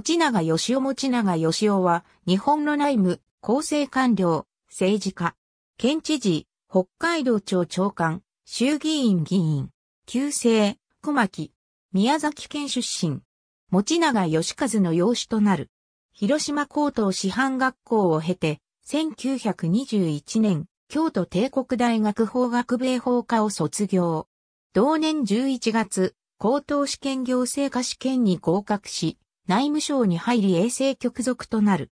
持長義雄持長義雄は、日本の内務、厚生官僚、政治家、県知事、北海道庁長官、衆議院議員、旧姓、熊木、宮崎県出身、持長義和の養子となる。広島高等師範学校を経て、1921年、京都帝国大学法学米法科を卒業。同年11月、高等試験行政科試験に合格し、内務省に入り衛生局属となる。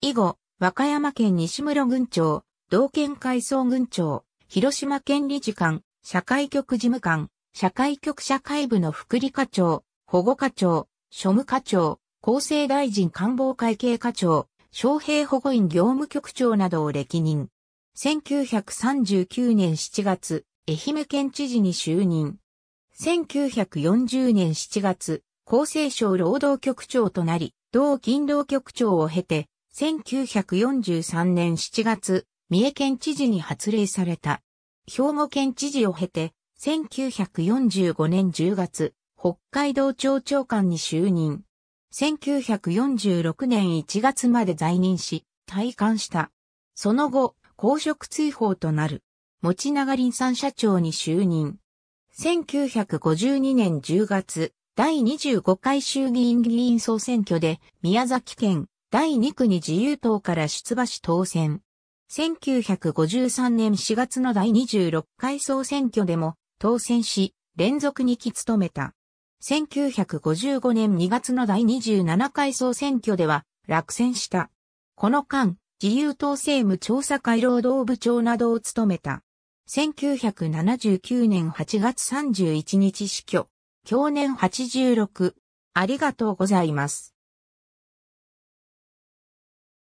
以後、和歌山県西室郡庁、道県改装郡庁、広島県理事官、社会局事務官、社会局社会部の副理課長、保護課長、庶務課長、厚生大臣官房会計課長、昌平保護員業務局長などを歴任。1939年7月、愛媛県知事に就任。1940年7月、厚生省労働局長となり、同勤労局長を経て、1943年7月、三重県知事に発令された。兵庫県知事を経て、1945年10月、北海道庁長官に就任。1946年1月まで在任し、退官した。その後、公職追放となる。持永林さん社長に就任。1952年10月、第25回衆議院議員総選挙で宮崎県第2区に自由党から出馬し当選。1953年4月の第26回総選挙でも当選し、連続2期務めた。1955年2月の第27回総選挙では落選した。この間、自由党政務調査会労働部長などを務めた。1979年8月31日死去。享年86。ありがとうございます。